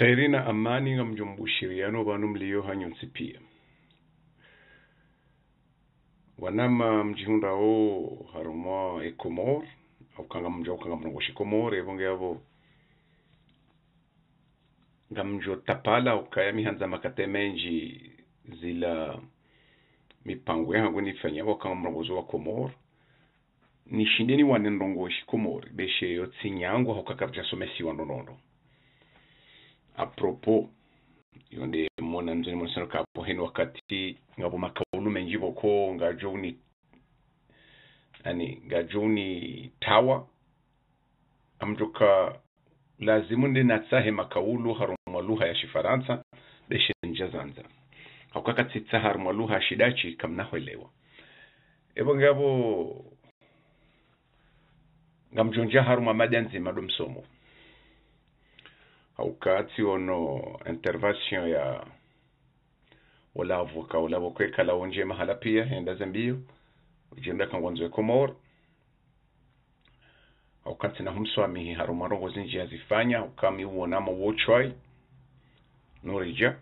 kheri na amani nga mnjo no banu mliyo hanyonsi pia wanama mjihundawo haruma ekomor aukanga mnjo aukanga mrongoshi komor evo avo. nga mjua tapala ukaya mihanza makate menji zila mipango yangu nifanyavo aukanga mrongozi wa komor Nishindeni niwane nrongoshi komor beshe yo tsinyangwa kakarja somesiwa wanonono apropos yonde mona nzoni mona sana kapo hen wakati ngabo makaunu njibo ko nga joni ani nga tawa amjoka lazimu ndi natsahe makaulu harumwa ya shifaransa deshe nja zanza hakakatsitsa harumwa lugha shidachi kamnahwelewa ebo ngabo ngamjonja harumwa madanzi mado msomo wakati ono intervention ya ulavoka ulavo kwekala mahala pia hendaze mbiyo ujenda kangonzwe komor wakati na humswami harumarongo zinji yazifanya ukami uonamo wochwai norija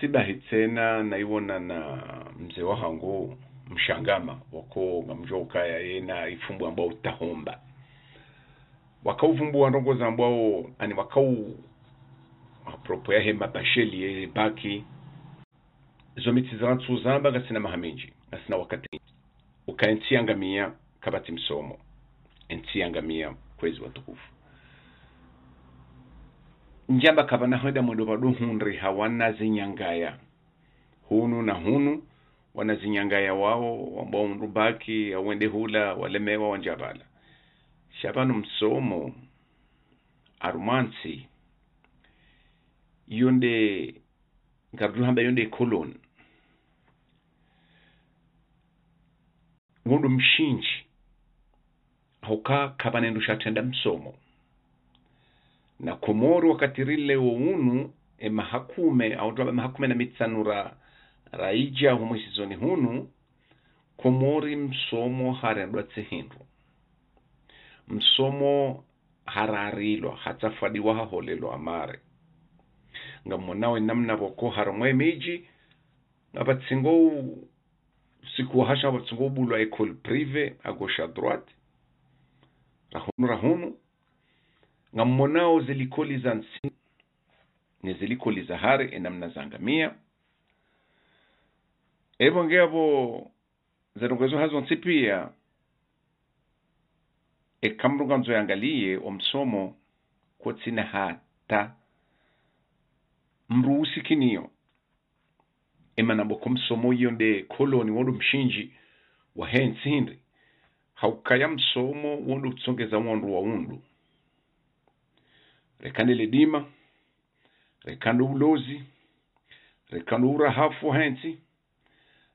sibahitsena naiwona na mzee wahango mshangama wako ngamjoka yayena ifumbu ambao utahomba wakauvumbua ndongoza ambao ani wakau apropo yahe mabasheli yehe baki zomitsi zantsu zamba gasina mahaminji gasina wakati ukaentsiangamia kabati msomo entsiangamia kwezi watukufu njamba kavanahweda mwendo vadu hunri hawanazinyangaya hunu na hunu wanazinyangaya wao ambao nrubaki auende hula walemewa wanjavala shavano msomo arumansi yonde iyo nde ngaruluhamba iyo nde ng'ondo mshinji hoka kapanendo shatenda msomo na komoro wakati rile wounu emahakume au mahakume na mitsanu ra raija humo sizoni hunu komori msomo harendwa tsehindu msomo ha hatsafadiwa ha amare nga munawe namna voko harumwe miji nga vatsingou sikuwahasha vatsingou bulwa ecole prive a gauche a droite rahunu rahunu nga mmonao zilikoli za nsi ni zilikoli za hare enamna zangamia evo ngeavo zarungezo hazo nsi pia e kamru nga nzoyangalie msomo kotsina hata mruusikiniyo emana boko msomo iyo nde koloni wodu mshinji wa hensi hindi haukaya msomo wondu tsongeza wondu wa undu rekande ledima rekande ulozi rekande urahafu hensi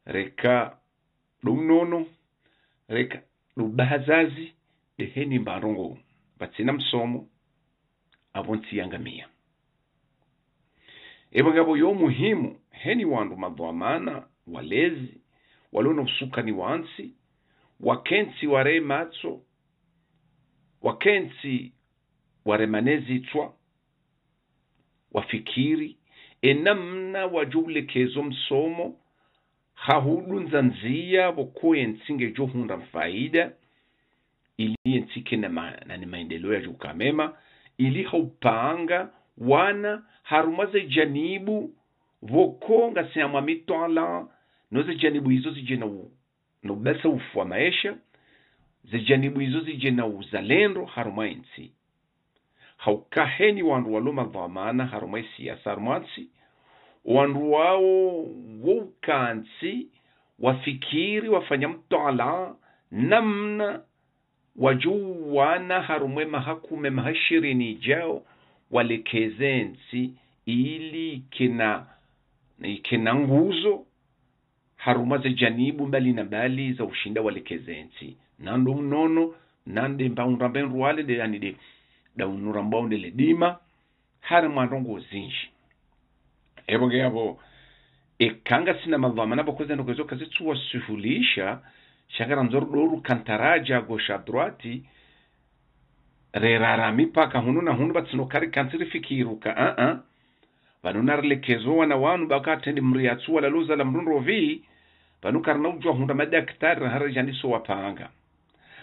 reka lunono reka lubahazazi heni mbarongo batsina msomo avo ntsiyangamia yo muhimu heni wandu madhwamana walezi walona usukani wansi wakentsi waree matso wakentsi waremanezitswa wafikiri enamna wajoulekezo msomo hahudunza nziya vokoye nsinge johunda mfaida ntsike na ni maendeleo ya jukamema ili haupanga wana harumaze janibu vokonga seamwa mitwala noze janibu izo zije na nobesa ufu wa maisha janibu hizo zije na uzalendo haruma ntsi haukaheni wandu waloma dhamana haruma isiasa haruma nsi wandu wao woukansi wafikiri wafanya mtwala namna wajuwana harumwe mahakume mahashirini jao walekezensi ili kina kina nguzo haruma za janibu mbali na mbali za ushinda walekezensi nando mnono nande mbaunrambe nruwale de yani de daunurambaunde dima hari mwanrongo zinji ebo ngeyabo ekanga sina madhamana bakoze ndokezo kazitsuwasuhulisha shagara nzorɗoru kantaraji kantaraja go shadruati rerarami paka hunu na hunu batsinokari kansiri fikiruka a ah, a ah. vanonarelekezowa na wanu bakatendi mriyatsuwa vi vanu karna ujwa hunda madaktari harajaniso wapanga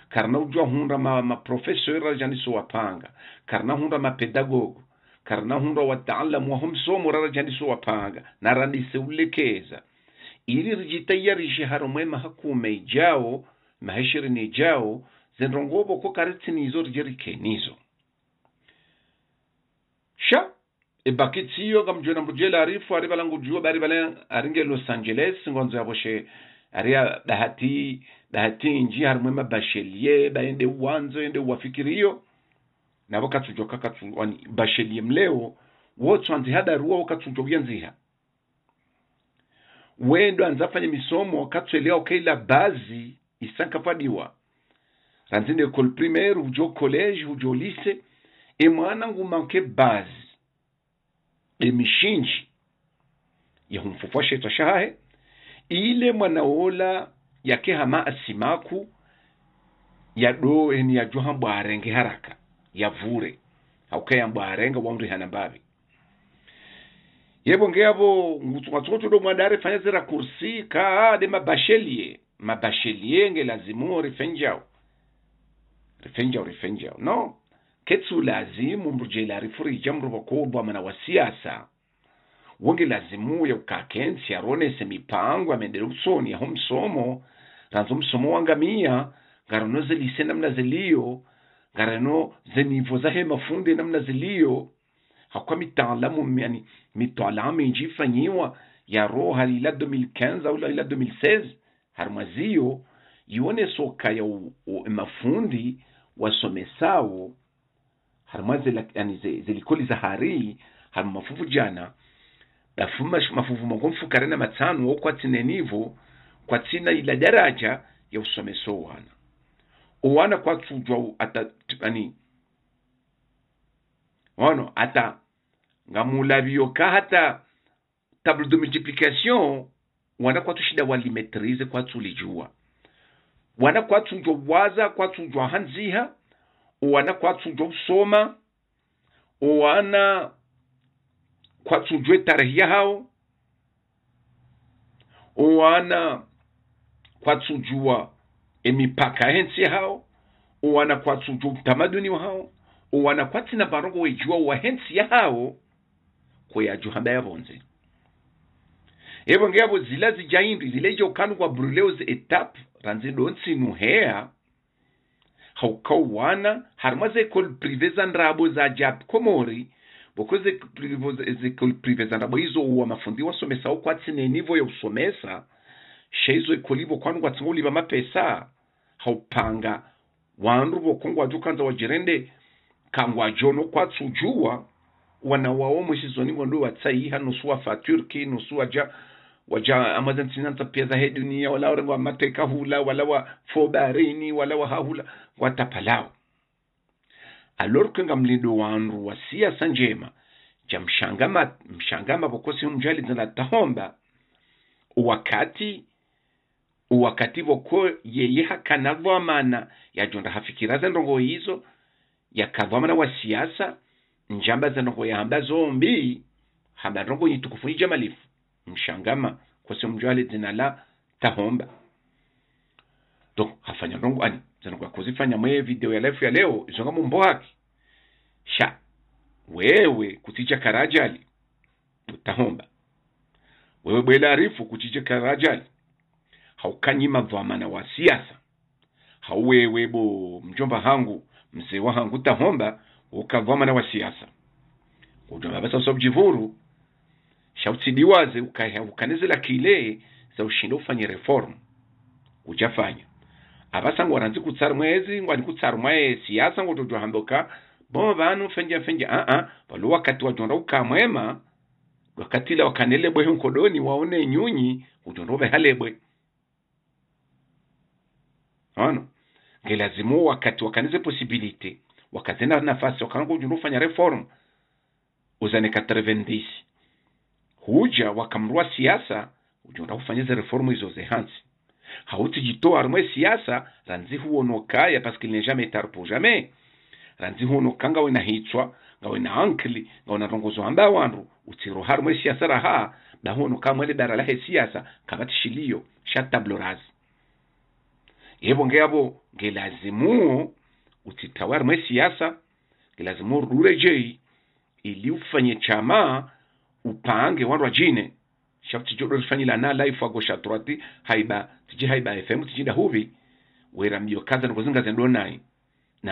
karna ujwa hunda ma, ma rajaniso wapanga karna hunda mapedagogo karna hunda wataalamu wahomsomo rarajaniso wapanga naranise ulekeza ili rijitayarije hari omwe mahakuuma ijawo maheshirina ijawo zendo ngooba oko karitsi nizo rijerikenizo sha ebakitsiyo ngamjwena mbujela arifu ari balangujuwa bari aringe los angeles ngonzo yaboshe aria bahati bahati nji harimwe mabashelie baende uwanzo ende uwafikiriyo nabo katsujoka katsu bashelie mleo wotswa nziha daruwa wokatsujo wendo anzafanya misomo katswelewa ukaila bazi isankafadiwa ranzine école primaire ujo college ujo lise e mwana manke bazi emishinji yahumfufwa shetwa shahahe ile mwanaola yake hama asimaku yaɗo eni yajwa han haraka yavure haukaya ɓwarenga wamri hana mbawi yebo ngeyabo ngutsungatsungotsudo mwadare fanyazera kursi ka de mabashelie mabashelier ngelazimu rifenjao rifenjao rifenjao no ketsu lazimu mrujela rifurija mruba mana wa siasa wonge lazimu ya ukakensi aronese mipango amendele usoni yaho msomo ranzo msomo wangamia ngarano zelise namna zeliyo ngarano zenivo zahe mafunde namna zeliyo hakuwa mitaalamu yani mitaalamu injifanyiwa ya roha ila 2015 au ila 2016 hari yone soka ya u, u, mafundi wasomesao harimo yani zilikoli za hari harimo mafuvu jana mafuvu magomfu karena matano wo kwatsine kwa kwatsina ila daraja ya usomeso wana uwana kwatsujwa yani ono ata nga mulavi hata tablo de multiplication wana kwatu shida walimetrize kwatu lijua wana kwatu njo waza kwatu njo hanziha wana kwatu njo soma wana kwatu njo tarihia hao wana kwatu jua emipaka eh, hensi hao wana kwatu njo utamaduni hao owanakwatsi na barongo wejuwa wahentsi yahawo kweyajuhamba yavonze evo ngeavo zila zijayindwi zileje ukhanu kwa bruleuze etap ranze dontsi nuheya haukauwana harima zekole prive zandrabo zajapu komori boko zekole prive zandrabo izo uwa mafundi wasomesawo kwatsi nenivo usomesa shaizo ekolivo kwanu kwatsinga uliva mapesa haupanga wandu vokongo wajukanza wajirende kangwajono kwatsujua wanawawo mwishizoni wandu watsaiha nusu wafa turki nusu waja waja amazan sinanta pieza he dunia wala wa mateka hula wala wa fobarini wala wa hahula watapalao alor kenga mlindo wandu wa siasa njema cha mshangama mshangama pokosi mjali tahomba wakati wakati voko yeye hakanavamana yajonda jonda hafikiraza ndongo hizo yakavamo na wasiyasa njamba zanokhoya hamba zombi hamba rongo yitukufu ijamalifu mshangama kose mjwale dzina la tahomba to hafanya rongo ani zanokhoya kuzifanya mwe video ya life ya leo izonga mumbo haki sha wewe kutija karajali utahomba wewe bwela arifu kutija karajali haukanyima dhamana wa siasa hauwewe mjomba hangu msewahangutha homba ukavama na wasiyasa kuti vavasa bjivuru shautidiwaze ukanezela kile za ushinda ufanye reform abasa avasa ngwaranzi kutsara mwezi ngwani kutsara siasa ngo tojo hamboka bomo banu fenja fenja a a balu wakati wa wajonda ukamwema wakanele bwe nkodoni waone nyunyi ujonda halebwe ano ngelazimu wakati wakanize posibilite wakazena nafasi wakangu ujuru ufanya reform uzane 90 huja wakamrua siasa ujunda ufanyize reformu izo zehansi hautijitoa rumwe siasa ranzi huonokaya parce qu'il n'est jamais tard pour jamais ranzi huonoka wena nahitswa nga wena ankli nga ngawe narongozwa amba wandu utiro rumwe siasa raha dahuonoka mwele dara lahe siasa kabati shilio sha tablo razi yebo ngiyabo ngelazimu utitawari mwesiyasa ngelazimu rurejei ufanye chama upange wanrwa jine shaf tijodo rifanyila na laifu agosha shaturati haiba tiji haiba fm tijinda huvi wera mio kaza nukozinga zendo nai na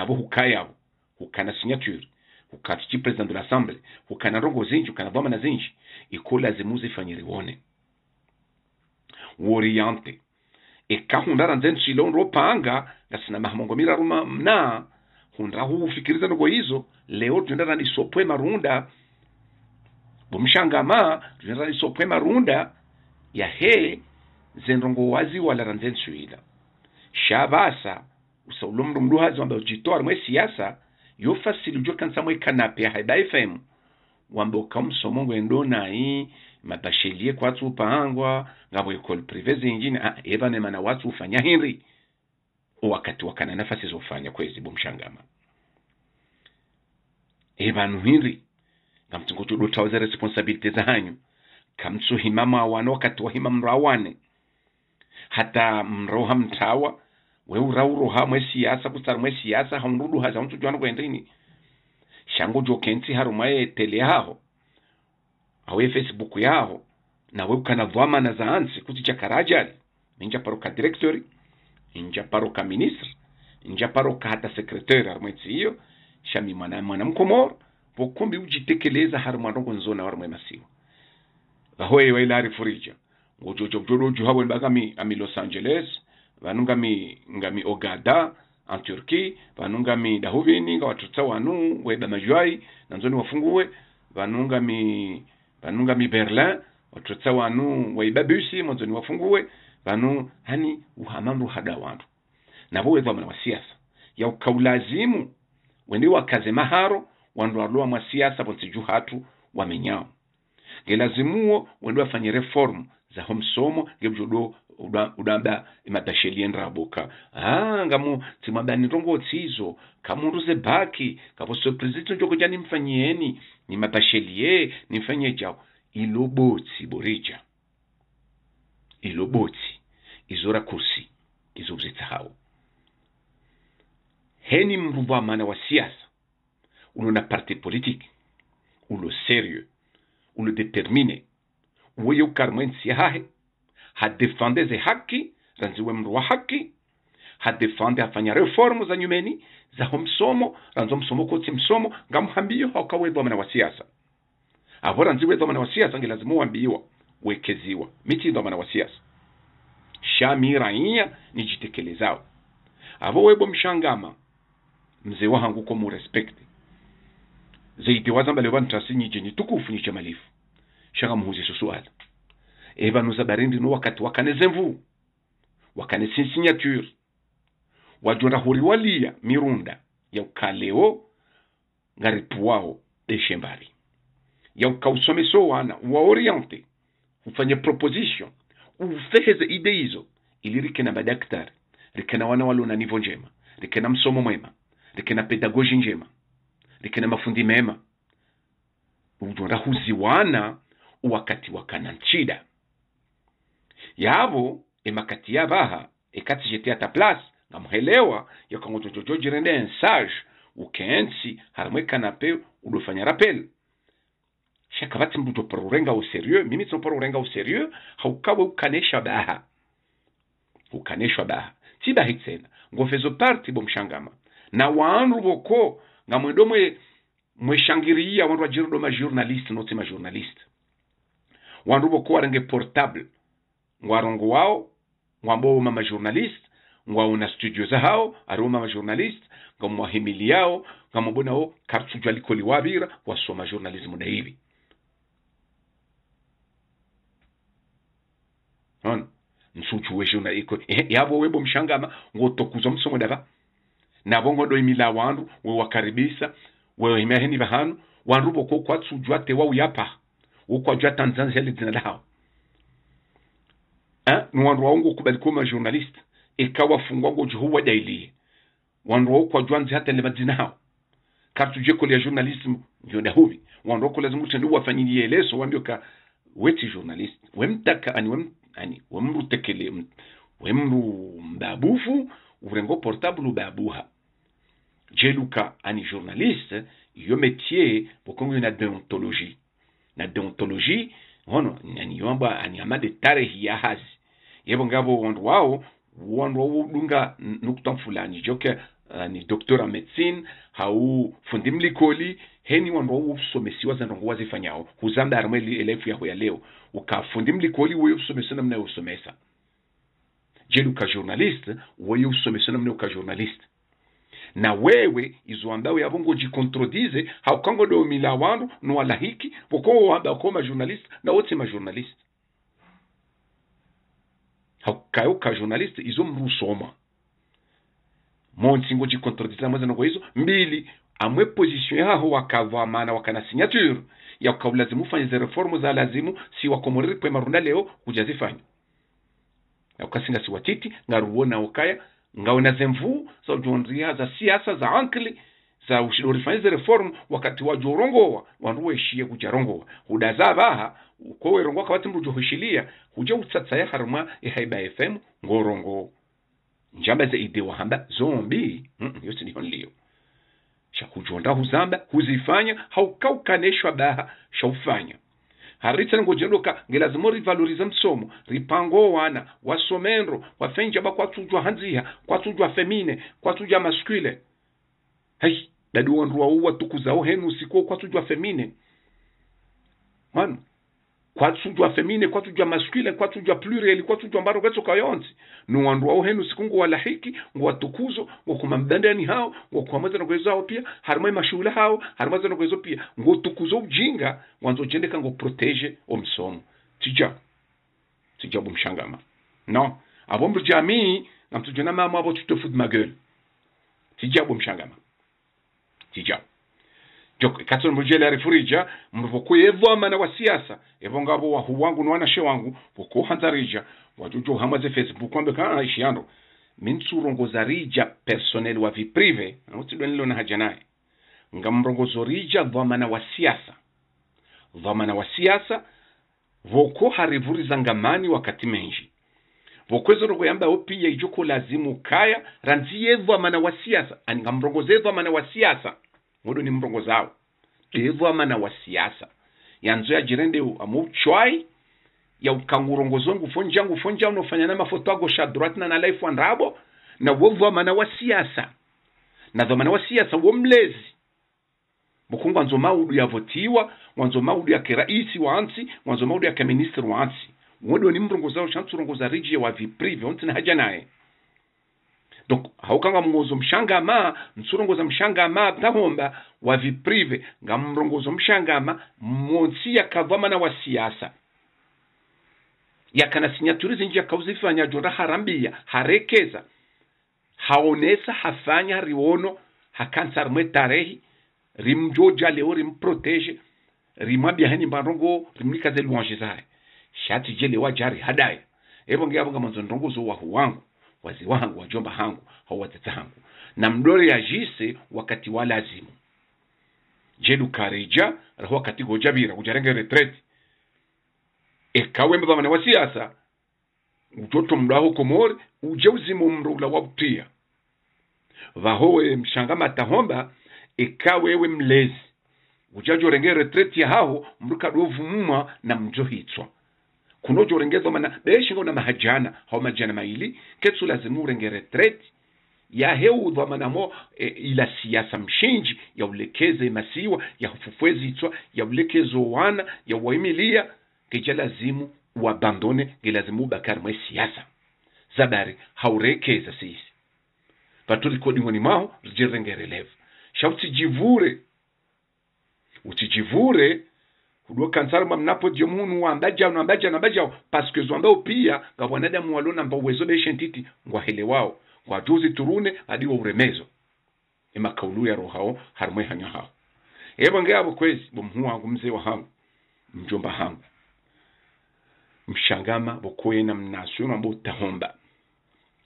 nabo hukayabo hukana sinyaturi hukatichi chi president de l'assemblée hukana rongo zinji hukana vama na zinji iko lazimu wone uoriente eka hundara ranze chilo onrowa panga ngasina mahamongo mira ruma mna hundra fikiriza nogo izo leo tuenda rani sopwe marunda bomshangama tuenda rani sopwe marunda ya he zenrongo wazi wala ranze ncila shabasa usaulo mndu hazi wamba ujitoa rumwe siasa yofasili ujoka nsamwe mwe haida fm wambe ukamsomongo endo nai mabashelie kwatsu upangwa ngabo ikol prive zingine ah, evane mana watsu ufanya hinri wakati wakana nafasi zofanya kwezi bomshangama evanu hinri ngamtsungutu dutawza responsibility za hanyu kamtsu himama awane wakati wahima mrawane hata mroha mtawa weurauroha mwe siasa kusara mwe siasa haundudu haza mtu jwana kwendrini shangu jokentsi harumaye tele haho awe facebook yaho nawe ukanavamana zansi kuti chakarajari paroka directory paroka injaparoka ministre paroka hata secretary harimwetsi iyo shami mwana mwana mkomoro vokumbi ujitekeleza hari mwana ngo nzona ukonzona warimwe masiwa vahoye wailari furija ngochocho vjodoju hawe baka mi ami los angeles vanu ngami ngami ogada en turki vanunga mi dahuvini ngawatutsa wanu weba majwai na nzoni wafunguwe vanunga mi vanunga mi berlin wathotsa wanu waibabusi mwanzoni wafungue vanu hani uhamamru hada wandu navo weva mwana wasiyasa yaukhaulazimu wende wakaze maharo wandu waloa mwa siasa vonsiju hatu wamenyao ngelazimuo wende wafanye reformu za homsomo ngevujodo udamba imadashelienra boka hangamu ah, tsimwabani rongo tsizo baki bhaki kavosoprezidenti njoko ja nimfanyeni nimadashelie nimfanyie jao ilo borija ilobotsi botsi izora kursi izobzetsa hawo heni mruvamana wa siasa unona parti politique ulo serieux ulo determine uweye ukarmwensi yahahe ze haki ranziwe mndu wa haki hadefende afanya reformu za nyumeni zaho msomo ranzo msomo kotsi msomo ngamuhambiyo haukawedwa mana wa siasa avo ranziwedwa mana wa siasa ngelazima uambiwa wekeziwa mitindwa mana wa siasa shami raia nijitekelezao avo webwa mshangama mzee wahangu ko murespekti zaidi wazambale vantrasi nije nitukufu niche malifu shanga muhuzi susuala eba eh nuzabarindi no wakati wakaneze wakane wakanese wajonda wajora huriwalia mirunda ya ukaleo ngaripu deshembari ya ukausomeso wana waoriente ufanye proposition ufeheze ide hizo ili rike na madaktari rike na wana walio na nivo njema rike na msomo mwema rike na pedagoji njema rike na mafundi mema ujora huziwana wakati wakana nchida Yahabu emakatia baha ekatsi jetea ta place ngamuhelewa yakangotojojo jirende ensage ukentsi harimwe kanape udofanya rapel shakavati mbuto para urenga userieux mimi tinopara urenga userieux haukawe ukanesha baha ukaneshwa baha tibahi tsena ngofezo parti bomshangama na waandu voko mwendo mwe mweshangiria wanru wajiro doma journalist noti ma journalist wandu voko warenge portable ngwarongo wao ngwambowo mama journalist ngwaona studio zahawo ariwo mama journalist ngamwahimili yao ngamwabonawo oh, kartsujwa likoli wabira wasoma journalism daivi on nsuchu weshona iko yabo webo mshangama ngotokuza msomo dava nabo ngodo imila wandu wewakaribisa wewe bahanu vahanu wandu boko kwatsujwa te wau yapa ukwajwa tanzania ledzina lao Eh? ni wandu waungu kubalikuwa majournalist ikawa juhu jihuwa daili wandu wa kwa juanzi hata le hao kartu jeko ya journalism ndio huvi wandu wako lazima utende uwafanyilie yeleso wambio ka weti journalist wemtaka ani wem ani wemru tekele wemru mbabufu urengo portable babuha jeluka ani journaliste yo métier bokongo na deontologie na deontologie hono nani yomba ani de tarehi ya hazi yebo ngabo wandu wawo wawo dunga nukuta mfulani joke uh, eh, ni doktora medicine hau fundi mlikoli heni wantu za zandongo wazifanyawo huzamda arume elefu yaho ya leo ukafundi mlikoli woyo usomesa namna usomesa jeli uka journaliste woyo usomesa namna uka journaliste na wewe izo ambawe yavo ngojikontrodize haukangodomila wandu nowalahiki voko wamba ko majournaliste na wotse majournaliste ka journaliste izo mrusoma monsi ngo jikontradisa amazina ko izo mbili amwe position yaho mana wakana signature ya kaulazimu fanye ze reformu za lazimu si komorere kwa marunda leo kujazifanya ya ukasinga si watiti ngaruona ukaya ngaona zemvu so jondria za siasa za ankli za ulifanyize reform wakati wa wajorongowa wandu weshiye kujarongowa hudaza vaha ukowerongo akavati mndu ujohishilia huja utsatsaya harumwa ehaiba fm ngorongo njamba ze ide wa hamba zombi mm -mm, yose niyo nliyo shakujonda huzamba huzifanya haukaukaneshwa baha shaufanya haritsa ngojendoka ngilazimo rivaloriza msomo ripango wana wasomendro wafenja tujwa hanzia kwa tujwa femine kwa tujwa maskwile hai ndaliwonrowa tukuzaho henu sikuwo kwatujwa femine mano kwatujwa femine kwatujwa masculine kwatujwa pluriel kwatujwa mbaro ketsoka yonse nuwandu uwa henu sikungu walahiki ngwatukuzo ngokuma mdandani hao nguwa ngokuhamweza nokezo hao pia harumai mashula hao harumaiza nokezo pia nguwa tukuzo ujinga nguwa wanzochendeka ngoprotege omsomo tija tija bomshangama no abombo jamii namtujona mama abo tutofud magel tija bomshangama tija joka ikatsona mujele ari furija mana wa siasa wasiasa bo wa huwangu no wana she wangu hanza rija wajojo hamwa ze facebook kwambe kana ishi yano mintsurongoza rija personnel wa viprive nuti anotsidwanilona haja naye nga mrongozo rija mana wa siasa mana wa siasa voko harivuriza ngamani wakati menji vokwezoro kuyamba opiya ijoko lazimu kaya ranziye mana wa siasa ani nga mrongoze dhamana wa siasa ngodo ni mrongo zawo devu amana wa siasa yanzo ya jirende chwai ya ukangurongo ukangurongozo ngufonja ngufonja unofanya na mafoto ago sha droite na na life andrabo na wovu amana wa siasa na dhomana wa siasa wo mlezi mukungu wanzo maudu ya votiwa wanzo maudu ya kiraisi wa ansi wanzo maudu ya kaministri wansi wodo ni mbongo zao shantu rongo za ya wa viprive ontsina haja naye donc haukangamwuza omushangama nsurongoza mshangama tahomba wa viprive ngamrongoza omushangama monsi yakavama na wa siyasa yakana sinyaturi zinji yakauza jonda harambia harekeza haonesa hafanya riwono hakansa rimwe tarehi rimjoja leo rimprotege rimwambia hani mbarongo rimlikaze luanje shati jelewa jari hadaye evo ngeavo ngamanzo ndongozo wahu wangu wazee wangu wajomba hangu au watata hangu na mdore yajise wakati wa lazimu je raho wakati gojabira ujarenge retreti ekawemba bamana wa siasa utoto mdaho komore uje uzimo mrula wa vahowe mshanga matahomba ekawewe mlezi ujajo renge ya yahaho mruka dovumwa na mjohitswa kunojorengezo mana beshingo na mahajana hao majana maili ketsu lazima urengere tret yaheudhwa manamo e, ila siasa mshinji yaulekeze masiwa yahufufwezitswa yaulekezo wana yauwaimilia ngeja lazimu uabandone gelazimu ubakari mwe siasa zabari haurekeza sisi jirengere maho rijerengerelevu shautsijivure utijivure kulokansalama mnapodyo munu wambajawo nambajawo nambajawo paske zwambao pia nga bwanadamu walona mba uwezo beshe ntiti hele wao kwa tuzi turune adiwa uremezo ema kaulu ya rohao harimwe hanya ewa ngea abu kwezi bomuhu wangu mzee wa hangu mjomba hangu mshangama na mnasuyo mambu utahomba vokwena mnasoma botahomba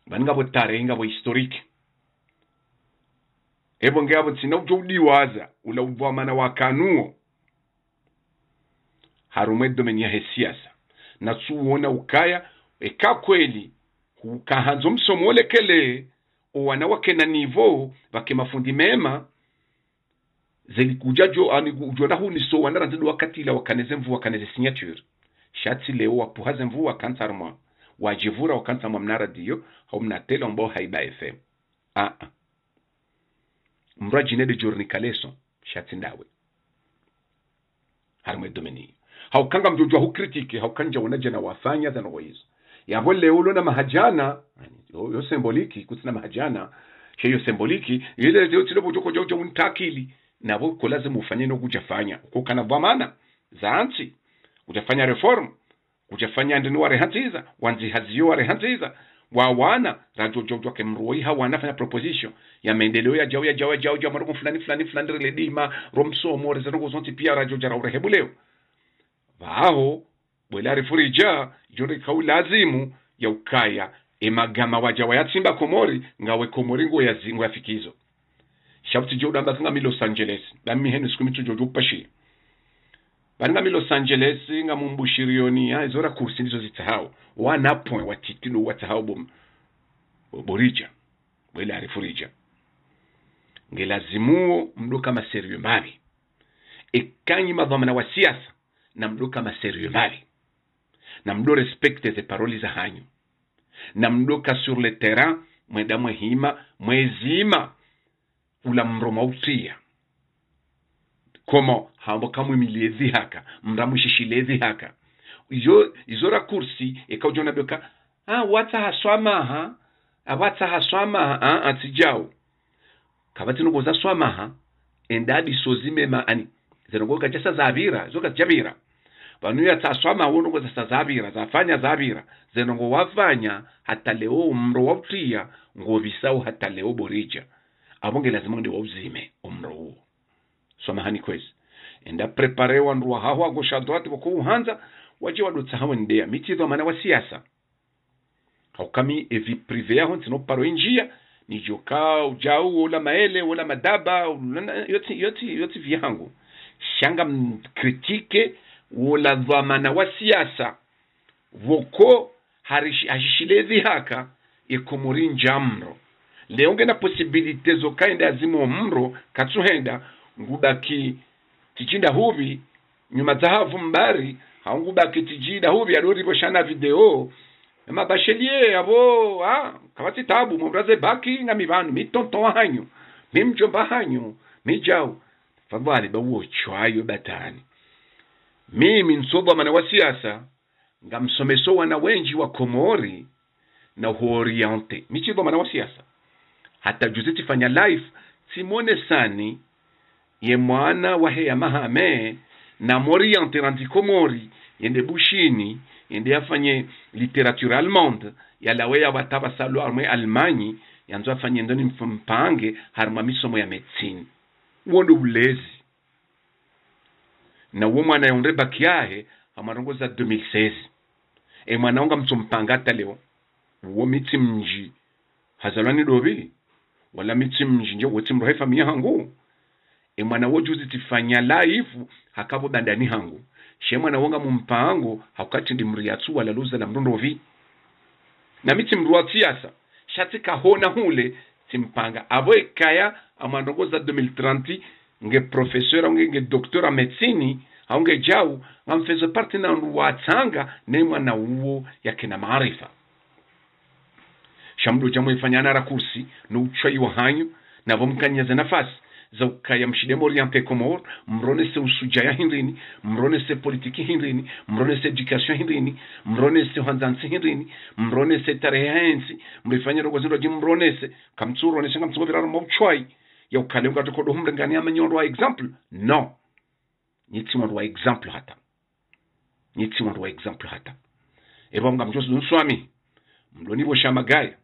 vaninga votarenga vohistoriki evo ngeavo tsina ubva udiwaza ula ubuwa mana wakanuo hari omwedome hesiasa tsuona ukaya eka kweli ukahanza omusomo olekele owana wakena nivo vake mafundi mema zelikujajo anijona so wanara nzidu wakatila wakaneze mvua wakaneze signature shati leo wapuhaze mvua wakansarmwa wajivura wakansamwa mna radio au mna tele ambao haiba fm a ah, a ah. jorni kaleso shati ndawe harimwe domeni haukanga hawukhanga mjujwa hukritike haukanja unaje na wasanya zana waizo yavo leo na mahajana yo semboliki kutsina mahajana yo semboliki ile leo tilo bujoko jojo na bo ko lazima ufanye no kujafanya ko kana kukana vamana zaansi kujafanya reform kujafanya ndini warehatiza wanzihaziyo jojo ke rajojojwa ha wana fanya proposition ya maendeleo ya jau ya jau ya jau ya maroko fulani fulani fulani rele dima romso reledima romsomo rezanogozonti pia rajo rajoja raurehebuleo vaavo bwelarifurija yurikau lazimu yaukaya emagama waja wayatsimba komori ngawe komori ngo yazingo yafikizo shabuti jo damba kanga mi Los Angeles da mi henu sikumi tujo jo pashi banga mi Los Angeles nga mumbushirioni ya izora kursi ndizo zitahao wana point watitino watahao bom borija bwela arifurija ngelazimuo mdo kama serio mbabi ekanyi madhamana wa siasa namdo kama sérieux mali namdo respecte ze paroli za hanyu namdoka sur le terrain mweda mwehima mwezima ula utia komo hambo kamwimilie dhihaka mramushishile haka izo izora kursi ekaujona ah watsa haswamaha awatsa ah, haswamaha ah atsijau kavatinokoza swamaha endadi sozimema ani zirongoka jesa zabira zoka jabira vanuya tsaswa maunongo zasa zabira zafanya zabira zinongo wafanya hata leo umro ngo bisau hata leo borija abonge lazima ndi wauzime umro uwo somahani kwes enda prepare wa preparewa nruwa haho agoshadoati wakouhanza waje wa dotsa hawe ndeya mitizo mana wa siasa hokami evi prive yaho nsinoparo injiya nijoka ujau ola maele ola madaba yoti yoti yoti vihangu shanga mkritike dhamana wa siasa voko hashishilezi haka ikumuri njamro leonge na posibilite zokaenda azimo mro katsuhenda ngubaki tichinda huvi nyuma dzahavu mbari haungubaki tijida hubi aloriboshana video mabashelier abo ah kabatitabu mumbraze baki na mibantu mitonto hanyu mimjomba hanyu mijau fabwali bawuwo chwayo batani mimi nsoba mana wa siasa ngamsomeso wana wenji wa komori na huoriente michivo mana wa siasa hata juzi tifanya life simone sani ye mwana wa heya mahame na moriente randi komori yende bushini yende afanye literature allemande yalawe wataba salu armwe almanyi yanzo afanye ndoni mpange harma misomo ya medicine uwo ndi ulezi na uwo mwana yaunde baki yahe amarongoza 2016 e mwana unga mtsompanga hata leo uwo mitsi mji hazalani dobi wala mitsi mji nje wotsi mrohe famia hangu e mwana wo juzi tifanya laifu hakavo bandani hangu she mwana wonga mumpango hakati ndi mriatsu wala luza la vi na mitsi mruatsiasa shatika hona hule timpanga avo ekaya amandongo za 2030 nge professeur au nge docteur médecine au nge jau amfeze parte na watsanga ne mwana uwo kina maarifa shamdu jamu ifanyana kursi no uchaiwa hanyu na vomkanyaza nafasi za ukaya mori ya mpekomor mrone se usuja ya hindrini mrone se politiki hindrini mrone se edukasyon hindrini mrone se hanzansi hindrini mrone se tarehe hensi mrifanya rogo zindo mrone se kamtsuro ne shanga mtsubira mo chwai ya ukhalenga toko do mringani ya menyo wa example no nyitsi wandu wa example hata nyitsi wandu wa example hata eva nga mchosi dunswami mlonivo shamagaya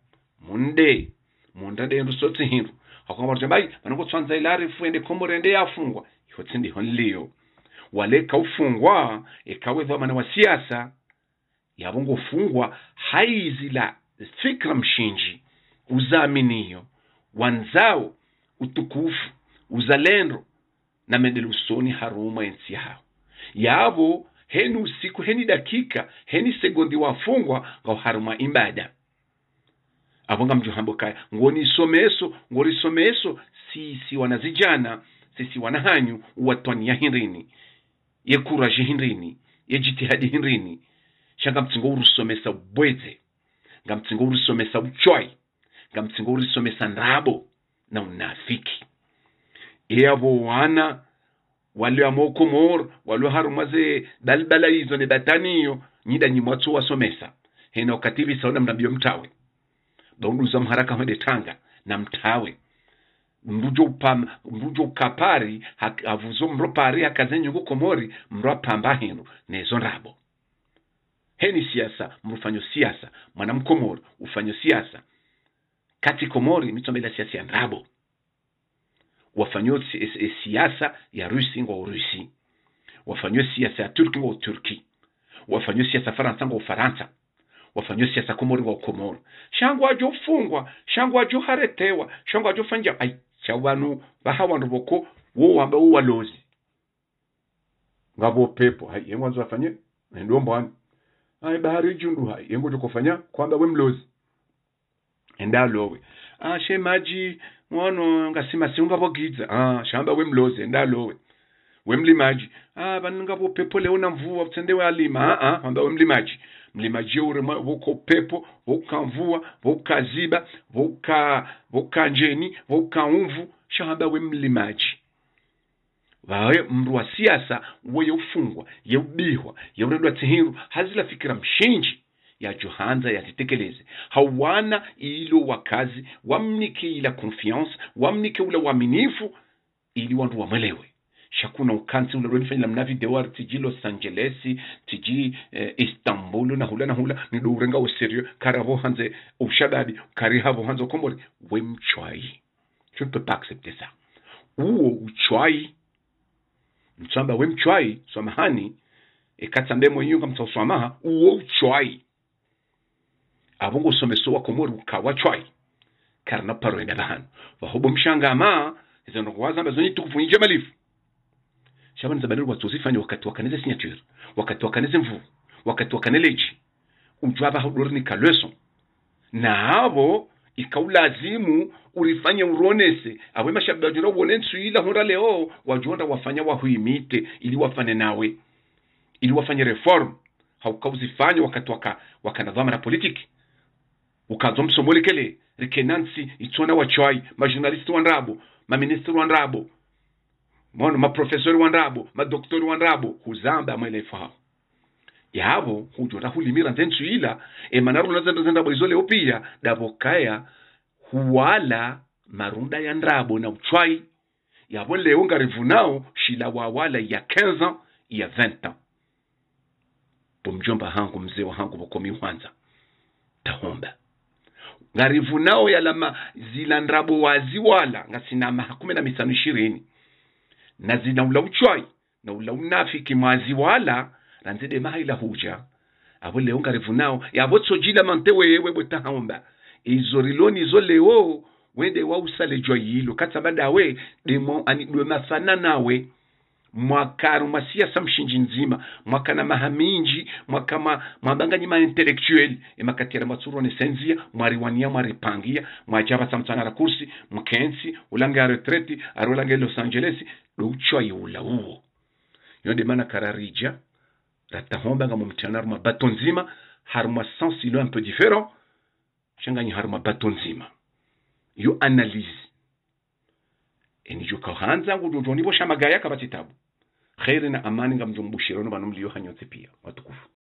munde munda de ndu sotsi hindu hakwa kuti bai vanongo tsvanza ilari fuende kombo rende yafungwa ihotsi ndiho nliyo wale ka kaufungwa ekaweva mana wa fungwa yavongofungwa haizila fikra mshinji uzaminiyo wanzao utukufu uzalendo na usoni haruma ensi yao yavo heni usiku heni dakika heni segondi wafungwa ngauharuma imbada avonga mjuhambo kaya ngoni isomeso ngori isomeso sisi wanazijana sisi wanahanyu uwatwania hinrini yekuraji hinrini yejitihadi hinrini shanga mtsingo urusomesa ubwedze nga mtsingo urusomesa uchwai nga mtsingo urusomesa ndabo na unafiki iyavo wana walioamua okumura walioharumaze dalidala izo ni dataniyo nyida nyimwatsu wasomesa hena ukativi saona mnambio mtawe donduza mharaka hwede tanga na mtawe mbujo ukapari avuzo mro pari akazenyu komori mro pamba henu nezo rabo heni siasa mrufanyo siasa mwanamkomoro ufanyo siasa kati komori mitsomela siasa ya ndabo wafanyiwe siasa ya rusi ngo urusi wafanyiwe siasa ya turki ngo uturki wafanyiwe siasa faransa ngo ufaransa wafanyiwe siasa komori ngo komori shangu ajo fungwa shangu ajo haretewa shangu ajo fanja ai chawanu bahawandu boko wo wamba wo walozi ngabo pepo hai yengwanzo afanye ndombo wangu ai bahari jundu hai yengo tukofanya kwamba we mlozi lowe ah she maji ngono ngasima singabogidza ah shamba wemlozi endalowe wemlimaji ah vaningavo pepo leo na mvua kutsende walima ah ah hamba wemlimaji mlimaji uri voko pepo voka mvua voka ziba voka voka njeni voka umvu shahamba wemlimaji vawe mndu wa siasa uwe yeufungwa yeubihwa yeurendwa hazila hazilafikira mshinji yacuhanza yatitegeleze hawana ilo wakazi wamnike ila confiance wamnike ula waminifu ili wandu wamwelewe shakuna ukansi ula la mnavi dewar tiji los angeles tiji eh, istanbul na hula na hula nidourenga usirio karavo hanze ushadadi havo hanze ukombole we mchwai je ne peux pas uwo uchwai mtsamba we mchwai swamahani ekatsambemwe yunga mtsauswamaha uo uchwai abungu someso abungusomeso kawa chwai karna paro enda bahano vahobo mshangama izano kwaza ambazo ni tukufu nje malifu shabani za badiru watuzifanya wakati wakaneze signature wakati wakaneze mvu wakati wakaneleji ujwaba hodori ni kalweso na abo ikaulazimu urifanye uronese awe mashabajira uone nsuila hunda leo wajonda wafanya wahuimite ili wafane nawe ili wafanye reform haukawuzifanya wakati waka, wakanadhama na politiki ukazo msomolekele rikenansi itsona wachwai majournalisti wa ndrabo maministri wa ndrabo mono maprofesori wa ndrabo madoktori wa ndrabo huzamba amwelefu hao yavo hujo tahulimira nzentsuila emanarula zenda zenda zendrabo izoleo pia davokaya huwala marunda ya ndrabo na uchwai yavo leo ngarivunao shila wawala ya 15 ya 20 pomjomba hangu mzee wa hangu vokomi wanza tahomba ngarivu nawo yalama zilandrabo waziwala ngasinama hakumi na misano ishirini na zinaula uchwai na ula unafiki mwaziwala ranzide ila huja abo leo ngarivu nao yabo tsojila mante wewe bwetahamba izo riloni izo leo wende wausale jwa yilo katsabadawe demo ani dwe mafana nawe mwakaru masiasa mshinji nzima mwakana mahaminji mwakama mwabanganyi maintelektueli emakatira matsurone senzia mwariwania mwaripangia mwajava samtsangara kursi mkensi ulange a retreti ari ulange los angeles duchwa iula uwo yonde mana kararija ratahombanga mumtiana ruma mabato nzima haruma sens ilo un peu différent shanganyi haru mabato nzima yo analyse enijo kahanza ngududonivo shamagaya kaba chitabu kheri na amani ngamzumbushirano vano mliyohanyotse pia watukufu